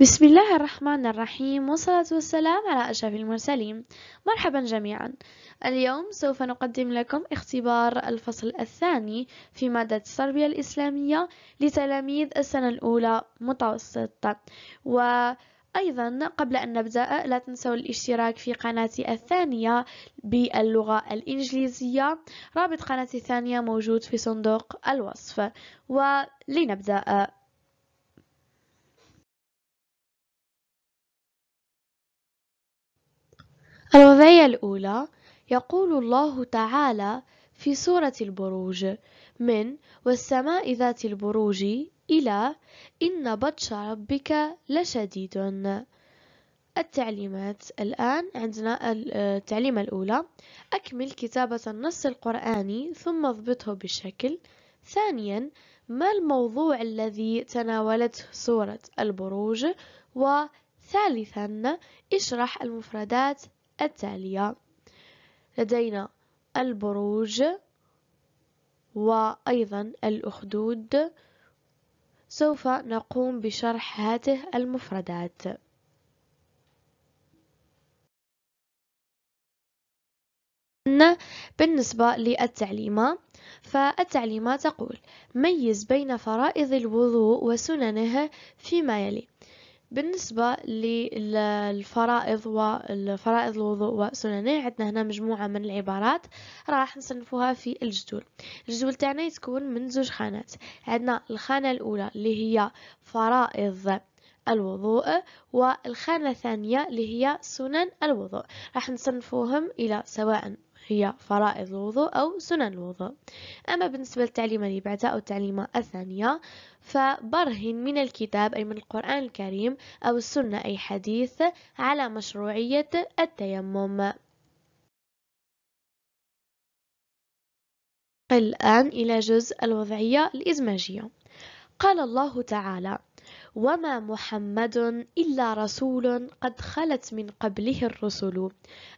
بسم الله الرحمن الرحيم والصلاة والسلام على أشرف المرسلين مرحبا جميعا اليوم سوف نقدم لكم اختبار الفصل الثاني في مادة التربية الإسلامية لتلاميذ السنة الأولى متوسطة وأيضا قبل أن نبدأ لا تنسوا الاشتراك في قناتي الثانية باللغة الإنجليزية رابط قناتي الثانية موجود في صندوق الوصف ولنبدأ الوضعية الأولى يقول الله تعالى في سورة البروج من والسماء ذات البروج إلى إن بطش ربك لشديد التعليمات الآن عندنا آه، التعليمة الأولى أكمل كتابة النص القرآني ثم اضبطه بشكل ثانيا ما الموضوع الذي تناولته سورة البروج وثالثا اشرح المفردات التالية لدينا البروج وأيضا الأخدود سوف نقوم بشرح هاته المفردات بالنسبة للتعليمة فالتعليمة تقول ميز بين فرائض الوضوء وسننه فيما يلي بالنسبة للفرائض والفرائض الوضوء وسننه عندنا هنا مجموعة من العبارات راح نصنفوها في الجدول الجدول تاعنا يتكون من زوج خانات عندنا الخانة الأولى اللي هي فرائض الوضوء والخانة الثانية اللي هي سنن الوضوء راح نصنفوهم إلى سواء هي فرائض الوضوء أو سنن الوضوء أما بالنسبة للتعليمة اللي بعدها أو التعليمة الثانية فبرهن من الكتاب أي من القرآن الكريم أو السنة أي حديث على مشروعية التيمم الآن إلى جزء الوضعية الإزماجية قال الله تعالى وما محمد إلا رسول قد خلت من قبله الرسل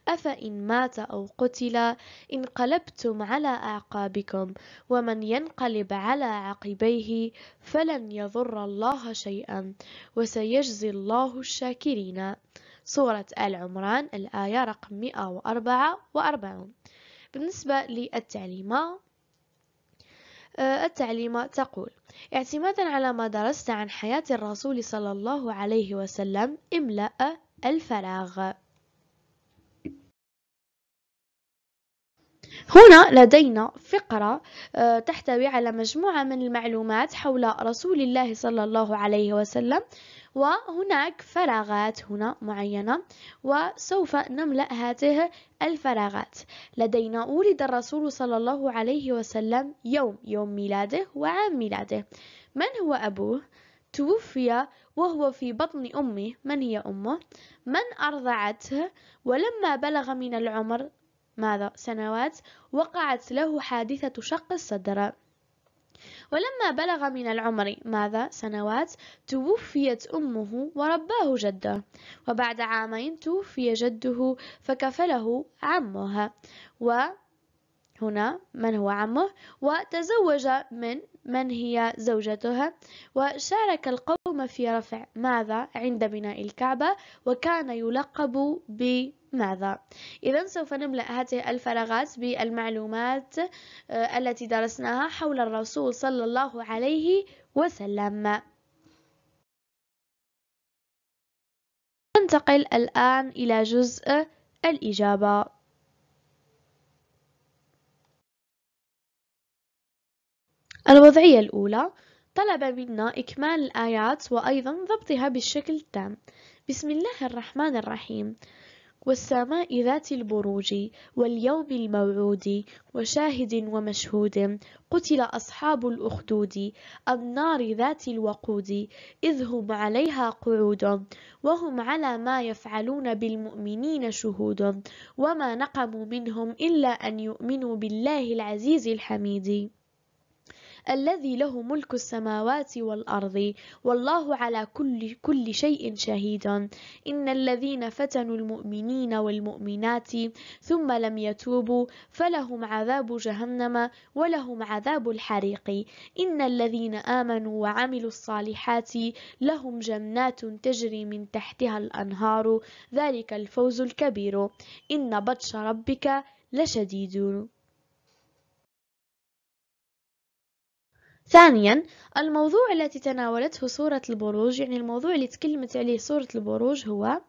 أفإن مات أو قتل انقلبتم على أعقابكم ومن ينقلب على عقبيه فلن يضر الله شيئا وسيجزي الله الشاكرين سورة آل عمران الآية رقم 144 بالنسبة للتعليمات آه، التعليم تقول اعتمادا على ما درست عن حياة الرسول صلى الله عليه وسلم املأ الفراغ هنا لدينا فقرة آه، تحتوي على مجموعة من المعلومات حول رسول الله صلى الله عليه وسلم وهناك فراغات هنا معينة وسوف نملأ هذه الفراغات لدينا ولد الرسول صلى الله عليه وسلم يوم يوم ميلاده وعام ميلاده من هو أبوه؟ توفي وهو في بطن أمه من هي أمه من أرضعته ولما بلغ من العمر ماذا سنوات وقعت له حادثة شق الصدر ولما بلغ من العمر ماذا سنوات توفيت أمه ورباه جده وبعد عامين توفي جده فكفله عمها و هنا من هو عمه وتزوج من من هي زوجتها وشارك القوم في رفع ماذا عند بناء الكعبة وكان يلقب بماذا إذا سوف نملأ هذه الفراغات بالمعلومات آه، التي درسناها حول الرسول صلى الله عليه وسلم ننتقل الآن إلى جزء الإجابة الوضعية الأولى طلب منا إكمال الآيات وأيضا ضبطها بالشكل التام بسم الله الرحمن الرحيم والسماء ذات البروج واليوم الموعود وشاهد ومشهود قتل أصحاب الأخدود النار ذات الوقود إذ هم عليها قعود وهم على ما يفعلون بالمؤمنين شهود وما نقموا منهم إلا أن يؤمنوا بالله العزيز الحميد الذي له ملك السماوات والأرض والله على كل كل شيء شهيد إن الذين فتنوا المؤمنين والمؤمنات ثم لم يتوبوا فلهم عذاب جهنم ولهم عذاب الحريق إن الذين آمنوا وعملوا الصالحات لهم جنات تجري من تحتها الأنهار ذلك الفوز الكبير إن بطش ربك لشديد ثانيا الموضوع التي تناولته صورة البروج يعني الموضوع اللي تكلمت عليه صورة البروج هو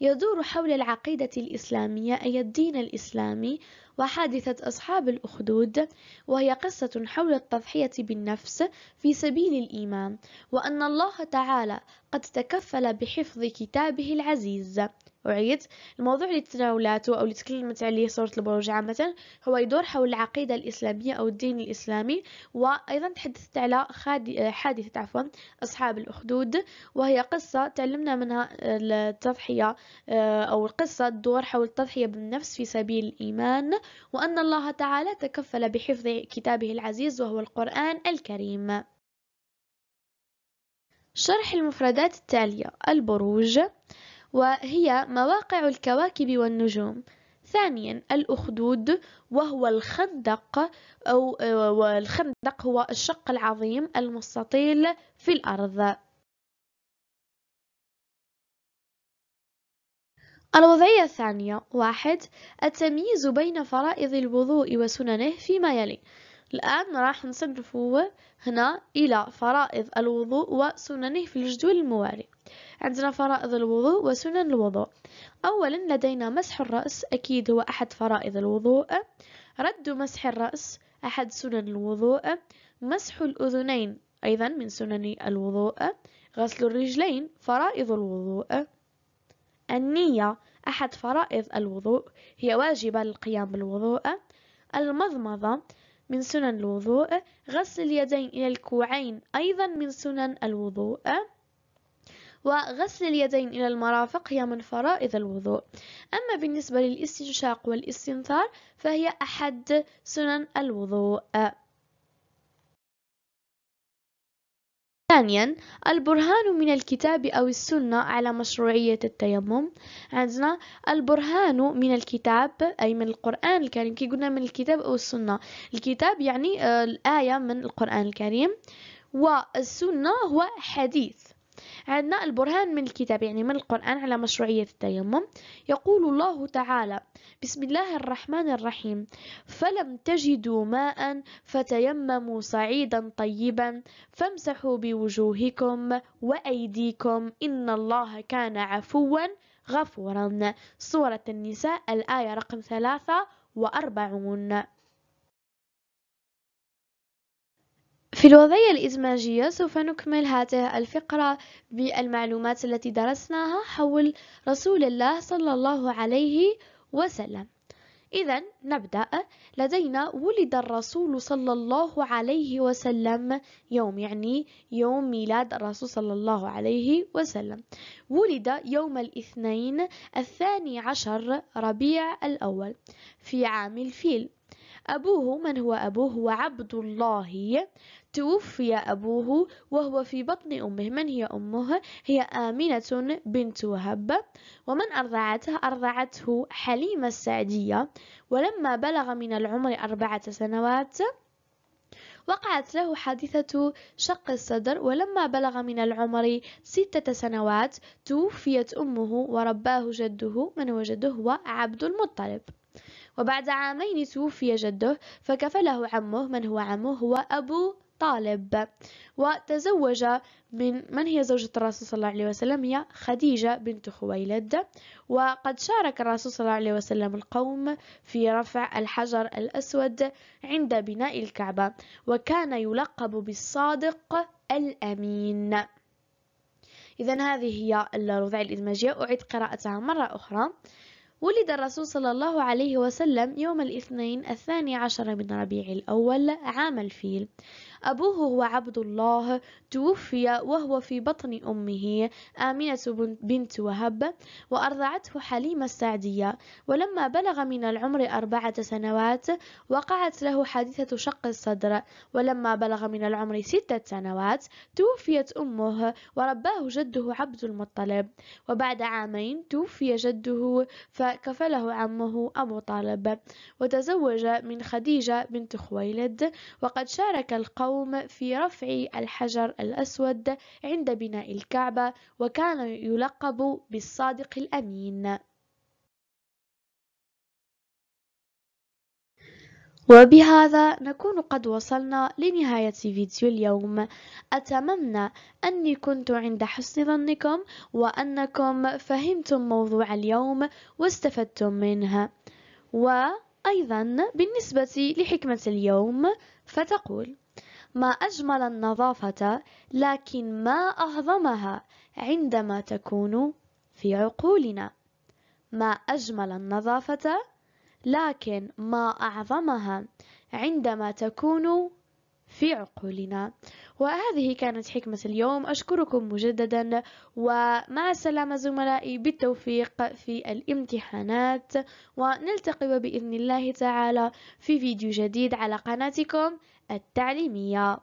يدور حول العقيدة الإسلامية أي الدين الإسلامي وحادثة أصحاب الأخدود وهي قصة حول التضحية بالنفس في سبيل الإيمان وأن الله تعالى قد تكفل بحفظ كتابه العزيز أعيد الموضوع اللي تناولاته أو اللي تكلمت عليه صورة البروج عامة هو يدور حول العقيدة الإسلامية أو الدين الإسلامي وأيضا تحدثت على حادثة عفوا أصحاب الأخدود وهي قصة تعلمنا منها آه، التضحية آه، أو القصة الدور حول التضحية بالنفس في سبيل الإيمان وأن الله تعالى تكفل بحفظ كتابه العزيز وهو القرآن الكريم شرح المفردات التالية البروج وهي مواقع الكواكب والنجوم ثانيا الأخدود وهو الخندق أو آه، والخندق هو الشق العظيم المستطيل في الأرض الوضعية الثانية واحد التمييز بين فرائض الوضوء وسننه فيما يلي الآن راح نصنفه هنا إلى فرائض الوضوء وسننه في الجدول الموالي عندنا فرائض الوضوء وسنن الوضوء أولا لدينا مسح الرأس أكيد هو أحد فرائض الوضوء رد مسح الرأس أحد سنن الوضوء مسح الأذنين أيضا من سنن الوضوء غسل الرجلين فرائض الوضوء النية أحد فرائض الوضوء هي واجبة للقيام بالوضوء المضمضة من سنن الوضوء غسل اليدين إلى الكوعين أيضا من سنن الوضوء وغسل اليدين إلى المرافق هي من فرائض الوضوء أما بالنسبة للاستنشاق والاستنثار فهي أحد سنن الوضوء ثانيا البرهان من الكتاب أو السنة على مشروعية التيمم عندنا البرهان من الكتاب أي من القرآن الكريم كي قلنا من الكتاب أو السنة الكتاب يعني آه، الآية من القرآن الكريم والسنة هو حديث عندنا البرهان من الكتاب يعني من القرآن على مشروعية التيمم يقول الله تعالى بسم الله الرحمن الرحيم فلم تجدوا ماء فتيمموا صعيدا طيبا فامسحوا بوجوهكم وأيديكم إن الله كان عفوا غفورا سورة النساء الآية رقم ثلاثة وأربعون في الوضعية الإزماجية سوف نكمل هذه الفقرة بالمعلومات التي درسناها حول رسول الله صلى الله عليه وسلم إذا نبدأ لدينا ولد الرسول صلى الله عليه وسلم يوم يعني يوم ميلاد الرسول صلى الله عليه وسلم ولد يوم الاثنين الثاني عشر ربيع الأول في عام الفيل أبوه من هو أبوه هو عبد الله توفي أبوه وهو في بطن أمه من هي أمه؟ هي آمنة بنت وهب ومن أرضعته؟ أرضعته حليمة السعدية ولما بلغ من العمر أربعة سنوات وقعت له حادثة شق الصدر ولما بلغ من العمر ستة سنوات توفيت أمه ورباه جده من هو جده هو عبد المطلب وبعد عامين توفي جده فكفله عمه من هو عمه هو أبو طالب وتزوج من من هي زوجة الرسول صلى الله عليه وسلم هي خديجة بنت خويلد وقد شارك الرسول صلى الله عليه وسلم القوم في رفع الحجر الأسود عند بناء الكعبة وكان يلقب بالصادق الأمين إذا هذه هي الرضع الإدماجية أعيد قراءتها مرة أخرى ولد الرسول صلى الله عليه وسلم يوم الاثنين الثاني عشر من ربيع الأول عام الفيل أبوه هو عبد الله توفي وهو في بطن أمه آمنة بنت وهب وأرضعته حليمة السعدية ولما بلغ من العمر أربعة سنوات وقعت له حادثة شق الصدر ولما بلغ من العمر ستة سنوات توفيت أمه ورباه جده عبد المطلب وبعد عامين توفي جده فكفله عمه أبو طالب وتزوج من خديجة بنت خويلد وقد شارك القوم القوم في رفع الحجر الأسود عند بناء الكعبة وكان يلقب بالصادق الأمين وبهذا نكون قد وصلنا لنهاية فيديو اليوم أتمنى أني كنت عند حسن ظنكم وأنكم فهمتم موضوع اليوم واستفدتم منها وأيضا بالنسبة لحكمة اليوم فتقول ما أجمل النظافة لكن ما أعظمها عندما تكون في عقولنا ما أجمل النظافة لكن ما أعظمها عندما تكون في عقولنا وهذه كانت حكمة اليوم أشكركم مجددا ومع السلامة زملائي بالتوفيق في الامتحانات ونلتقي بإذن الله تعالى في فيديو جديد على قناتكم التعليمية